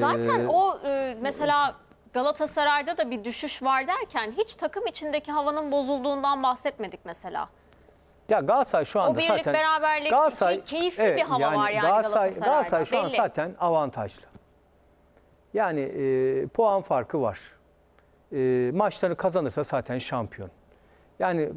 Zaten ee, o e, mesela Galatasaray'da da bir düşüş var derken hiç takım içindeki havanın bozulduğundan bahsetmedik mesela. Ya Galatasaray şu anda o birlik, zaten beraberlik, Galatasaray keyifli evet, bir hava yani var yani Galatasaray, Galatasaray'da. Galatasaray şu an zaten avantajlı. Yani e, puan farkı var. E, maçları kazanırsa zaten şampiyon. Yani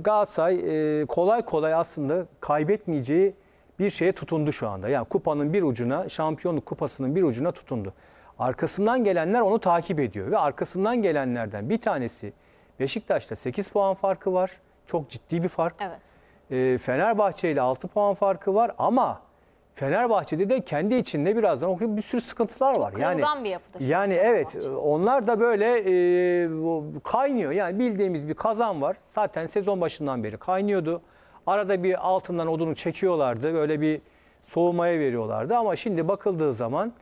Galatasaray e, kolay kolay aslında kaybetmeyeceği bir şeye tutundu şu anda. Yani kupanın bir ucuna, şampiyonluk kupasının bir ucuna tutundu. Arkasından gelenler onu takip ediyor ve arkasından gelenlerden bir tanesi Beşiktaş'ta 8 puan farkı var. Çok ciddi bir fark. Evet. E, Fenerbahçe ile 6 puan farkı var ama Fenerbahçe'de de kendi içinde birazdan okuyup bir sürü sıkıntılar Çok var. Yani bir yapıdır. Yani evet onlar da böyle e, kaynıyor. Yani bildiğimiz bir kazan var. Zaten sezon başından beri kaynıyordu. Arada bir altından odunu çekiyorlardı. Böyle bir soğumaya veriyorlardı. Ama şimdi bakıldığı zaman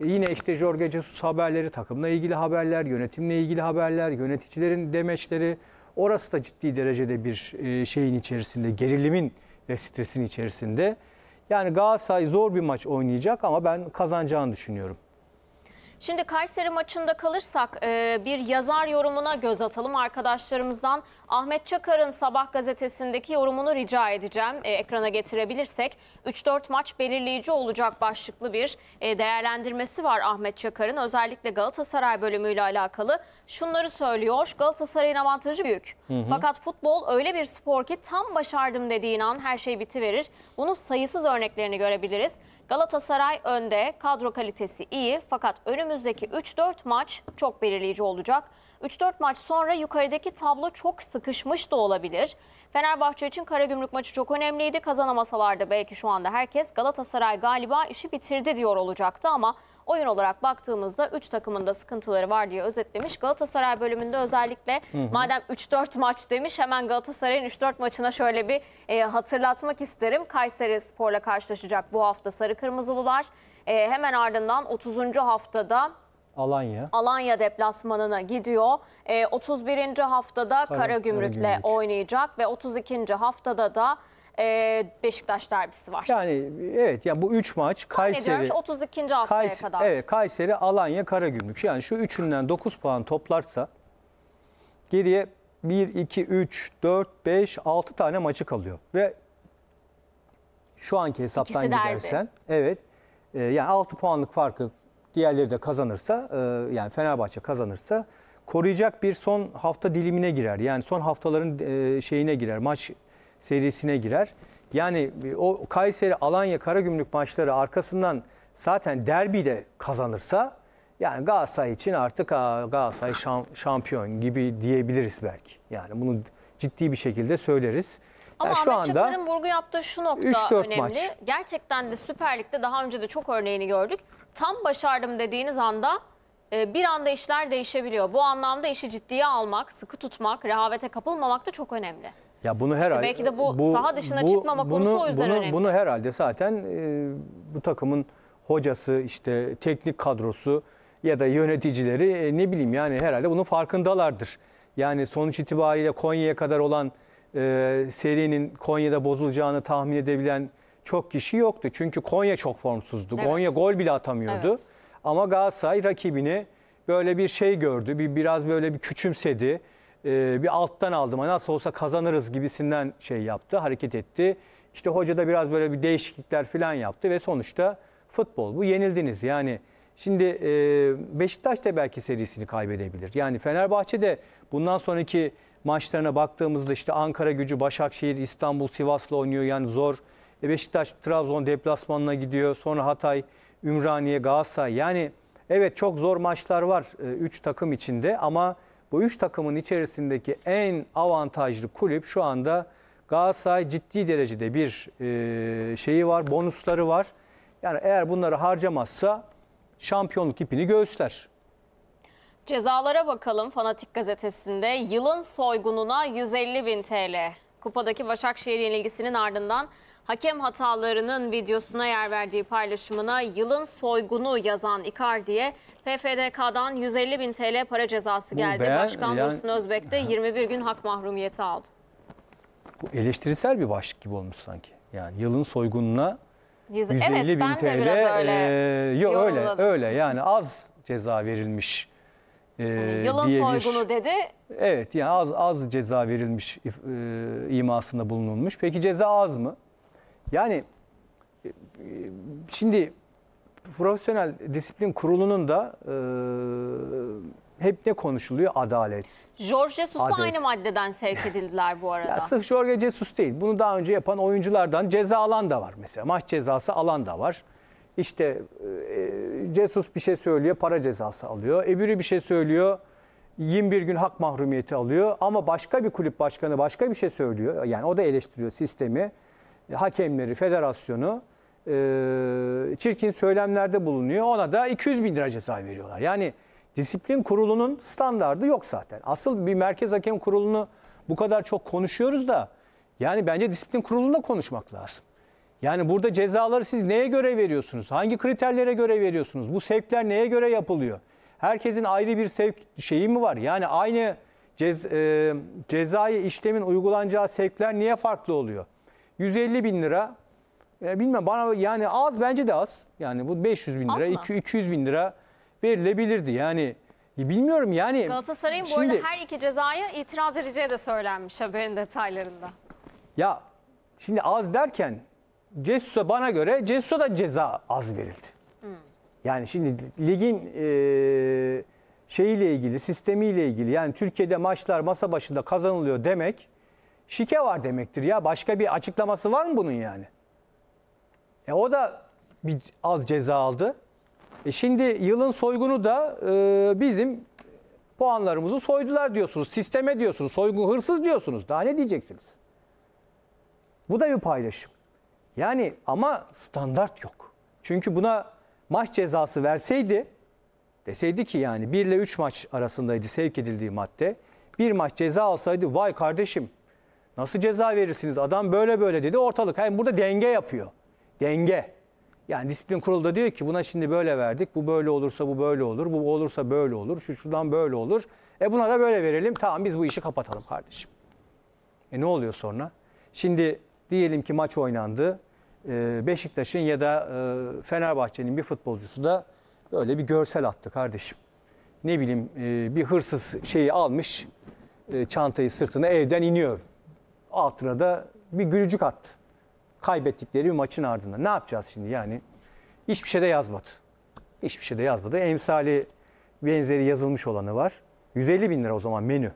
e, yine işte Jorge Jesus haberleri, takımla ilgili haberler, yönetimle ilgili haberler, yöneticilerin demeçleri. Orası da ciddi derecede bir e, şeyin içerisinde, gerilimin ve stresin içerisinde. Yani Galatasaray zor bir maç oynayacak ama ben kazanacağını düşünüyorum. Şimdi Kayseri maçında kalırsak e, bir yazar yorumuna göz atalım arkadaşlarımızdan. Ahmet Çakar'ın Sabah gazetesindeki yorumunu rica edeceğim e, ekrana getirebilirsek. 3-4 maç belirleyici olacak başlıklı bir e, değerlendirmesi var Ahmet Çakar'ın. Özellikle Galatasaray bölümüyle alakalı şunları söylüyor. Galatasaray'ın avantajı büyük. Hı hı. Fakat futbol öyle bir spor ki tam başardım dediğin an her şey bitiverir. Bunun sayısız örneklerini görebiliriz. Galatasaray önde, kadro kalitesi iyi fakat önümüzdeki 3-4 maç çok belirleyici olacak. 3-4 maç sonra yukarıdaki tablo çok sıkışmış da olabilir. Fenerbahçe için Karagümrük maçı çok önemliydi. Kazanamasalardı belki şu anda herkes Galatasaray galiba işi bitirdi diyor olacaktı ama Oyun olarak baktığımızda 3 takımın da sıkıntıları var diye özetlemiş. Galatasaray bölümünde özellikle hı hı. madem 3-4 maç demiş hemen Galatasaray'ın 3-4 maçına şöyle bir e, hatırlatmak isterim. Kayseri Spor'la karşılaşacak bu hafta Sarı Kırmızılılar. E, hemen ardından 30. haftada Alanya. Alanya deplasmanına gidiyor. E, 31. haftada Kara, Karagümrük'le Karagümrük. oynayacak ve 32. haftada da e, Beşiktaş derbisi var. Yani evet yani bu 3 maç Kayseri. 32. haftaya Kayseri, kadar. Evet Kayseri, Alanya, Karagümrük. Yani şu üçünden 9 puan toplarsa geriye 1, 2, 3, 4, 5, 6 tane maçı kalıyor. Ve şu anki hesaptan İkisi gidersen derdi. evet e, yani 6 puanlık farkı diğerleri de kazanırsa e, yani Fenerbahçe kazanırsa koruyacak bir son hafta dilimine girer. Yani son haftaların e, şeyine girer. Maç serisine girer. Yani e, o Kayseri Alanya Karagümrük maçları arkasından zaten derbi de kazanırsa yani Galatasaray için artık Galatasaray şampiyon gibi diyebiliriz belki. Yani bunu ciddi bir şekilde söyleriz. Ama yani şu Ahmet anda Çakar'ın vurgu yaptığı şu nokta önemli. Maç. Gerçekten de Süper Lig'de daha önce de çok örneğini gördük. Tam başardım dediğiniz anda e, bir anda işler değişebiliyor. Bu anlamda işi ciddiye almak, sıkı tutmak, rehavete kapılmamak da çok önemli. Ya bunu herhalde işte belki de bu, bu saha dışına bu, çıkmama bunu, konusu o yüzden bunu, önemli. Bunu herhalde zaten e, bu takımın hocası işte teknik kadrosu ya da yöneticileri e, ne bileyim yani herhalde bunun farkındalardır. Yani sonuç itibariyle Konya'ya kadar olan e, serinin Konya'da bozulacağını tahmin edebilen çok kişi yoktu. Çünkü Konya çok formsuzdu. Evet. Konya gol bile atamıyordu. Evet. Ama Galatasaray rakibini böyle bir şey gördü. Bir biraz böyle bir küçümsedi e, bir alttan aldım. Hani nasıl olsa kazanırız gibisinden şey yaptı, hareket etti. İşte hoca da biraz böyle bir değişiklikler falan yaptı ve sonuçta futbol bu yenildiniz. Yani şimdi e, Beşiktaş da belki serisini kaybedebilir. Yani Fenerbahçe de bundan sonraki maçlarına baktığımızda işte Ankara gücü, Başakşehir, İstanbul, Sivas'la oynuyor yani zor. E Beşiktaş Trabzon deplasmanına gidiyor. Sonra Hatay, Ümraniye, Galatasaray. Yani evet çok zor maçlar var 3 e, takım içinde ama bu üç takımın içerisindeki en avantajlı kulüp şu anda Galatasaray ciddi derecede bir e, şeyi var, bonusları var. Yani eğer bunları harcamazsa şampiyonluk ipini göğüsler. Cezalara bakalım Fanatik Gazetesi'nde yılın soygununa 150 bin TL Kupadaki Başakşehir yenilgisinin ardından hakem hatalarının videosuna yer verdiği paylaşımına yılın soygunu yazan Icardi'ye PFDK'dan 150 bin TL para cezası geldi. beğen- Başkan yani- Dursun Özbek de 21 gün hak mahrumiyeti aldı. Bu eleştirisel bir başlık gibi olmuş sanki. Yani yılın soygununa Yüz- 150 bin TL. e, yok öyle öyle yani az ceza verilmiş e, ee, Yılın diye bir- soygunu dedi. Evet yani az az ceza verilmiş e, imasında bulunulmuş. Peki ceza az mı? Yani e, e şimdi profesyonel disiplin kurulunun da e, hep ne konuşuluyor? Adalet. George Jesus'la Adalet. aynı maddeden sevk edildiler bu arada. Ya sırf Jorge Jesus değil. Bunu daha önce yapan oyunculardan ceza alan da var mesela. Maç cezası alan da var. İşte e, cesus bir şey söylüyor, para cezası alıyor. Ebürü bir şey söylüyor, 21 gün hak mahrumiyeti alıyor. Ama başka bir kulüp başkanı başka bir şey söylüyor. Yani o da eleştiriyor sistemi, hakemleri, federasyonu. E, çirkin söylemlerde bulunuyor. Ona da 200 bin lira ceza veriyorlar. Yani disiplin kurulunun standardı yok zaten. Asıl bir merkez hakem kurulunu bu kadar çok konuşuyoruz da yani bence disiplin kurulunda konuşmak lazım. Yani burada cezaları siz neye göre veriyorsunuz? Hangi kriterlere göre veriyorsunuz? Bu sevkler neye göre yapılıyor? Herkesin ayrı bir sevk şeyi mi var? Yani aynı cez, e, cezai işlemin uygulanacağı sevkler niye farklı oluyor? 150 bin lira, e, bilmem bana yani az bence de az. Yani bu 500 bin lira, 200 bin lira verilebilirdi. Yani e, bilmiyorum yani. Galatasaray'ın şimdi, bu arada her iki cezaya itiraz edeceği de söylenmiş haberin detaylarında. Ya şimdi az derken Cesso bana göre Cesso da ceza az verildi. Yani şimdi ligin e, şeyiyle ilgili, sistemiyle ilgili yani Türkiye'de maçlar masa başında kazanılıyor demek şike var demektir ya. Başka bir açıklaması var mı bunun yani? E o da bir az ceza aldı. E şimdi yılın soygunu da e, bizim puanlarımızı soydular diyorsunuz. Sisteme diyorsunuz. Soygun hırsız diyorsunuz. Daha ne diyeceksiniz? Bu da bir paylaşım. Yani ama standart yok. Çünkü buna maç cezası verseydi deseydi ki yani 1 ile 3 maç arasındaydı sevk edildiği madde. Bir maç ceza alsaydı vay kardeşim nasıl ceza verirsiniz adam böyle böyle dedi ortalık. Hem yani burada denge yapıyor. Denge. Yani disiplin kurulu da diyor ki buna şimdi böyle verdik. Bu böyle olursa bu böyle olur. Bu olursa böyle olur. Şu şuradan böyle olur. E buna da böyle verelim. Tamam biz bu işi kapatalım kardeşim. E ne oluyor sonra? Şimdi diyelim ki maç oynandı. Ee, Beşiktaş'ın ya da e, Fenerbahçe'nin bir futbolcusu da böyle bir görsel attı kardeşim. Ne bileyim e, bir hırsız şeyi almış e, çantayı sırtına evden iniyor. Altına da bir gülücük attı. Kaybettikleri bir maçın ardından. Ne yapacağız şimdi yani? Hiçbir şey de yazmadı. Hiçbir şey de yazmadı. Emsali benzeri yazılmış olanı var. 150 bin lira o zaman menü.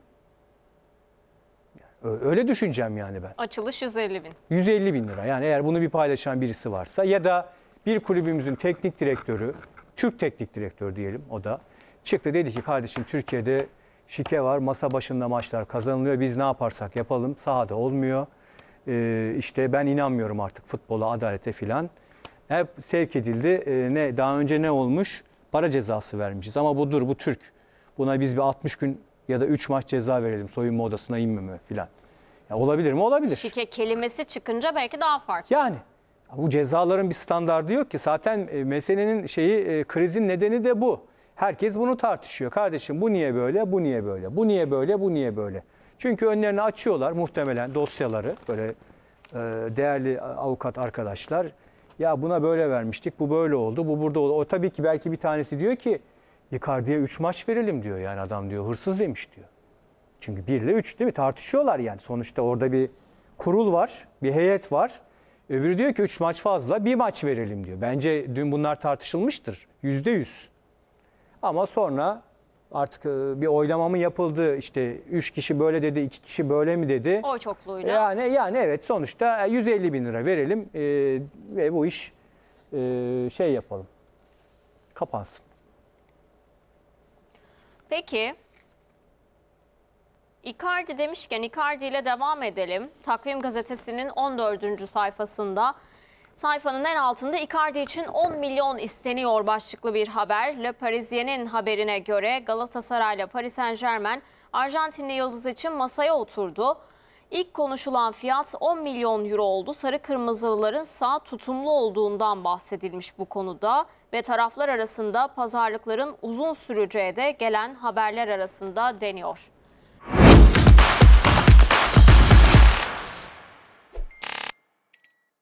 Öyle düşüneceğim yani ben. Açılış 150 bin. 150 bin lira. Yani eğer bunu bir paylaşan birisi varsa ya da bir kulübümüzün teknik direktörü, Türk teknik direktörü diyelim o da çıktı dedi ki kardeşim Türkiye'de şike var, masa başında maçlar kazanılıyor. Biz ne yaparsak yapalım sahada olmuyor. Ee, işte ben inanmıyorum artık futbola, adalete filan. Hep sevk edildi. Ee, ne daha önce ne olmuş? Para cezası vermişiz ama bu dur bu Türk. Buna biz bir 60 gün ya da 3 maç ceza verelim soyunma odasına inmeme filan. olabilir mi? Olabilir. Şike kelimesi çıkınca belki daha farklı. Yani bu cezaların bir standardı yok ki. Zaten e, meselenin şeyi e, krizin nedeni de bu. Herkes bunu tartışıyor. Kardeşim bu niye böyle, bu niye böyle, bu niye böyle, bu niye böyle. Çünkü önlerini açıyorlar muhtemelen dosyaları böyle e, değerli avukat arkadaşlar. Ya buna böyle vermiştik, bu böyle oldu, bu burada oldu. O tabii ki belki bir tanesi diyor ki Icardi'ye 3 maç verelim diyor yani adam diyor hırsız demiş diyor. Çünkü 1 ile 3 değil mi? Tartışıyorlar yani. Sonuçta orada bir kurul var, bir heyet var. Öbürü diyor ki 3 maç fazla bir maç verelim diyor. Bence dün bunlar tartışılmıştır. Yüzde yüz. Ama sonra artık e, bir oylama mı yapıldı? işte 3 kişi böyle dedi, 2 kişi böyle mi dedi? o çokluğuyla. Yani, yani evet sonuçta 150 e, bin lira verelim e, ve bu iş şey yapalım. Kapansın. Peki Icardi demişken Icardi ile devam edelim. Takvim gazetesinin 14. sayfasında sayfanın en altında Icardi için 10 milyon isteniyor başlıklı bir haber. Le Parisien'in haberine göre Galatasaray ile Paris Saint Germain Arjantinli yıldız için masaya oturdu. İlk konuşulan fiyat 10 milyon euro oldu. Sarı kırmızılıların sağ tutumlu olduğundan bahsedilmiş bu konuda ve taraflar arasında pazarlıkların uzun süreceği de gelen haberler arasında deniyor.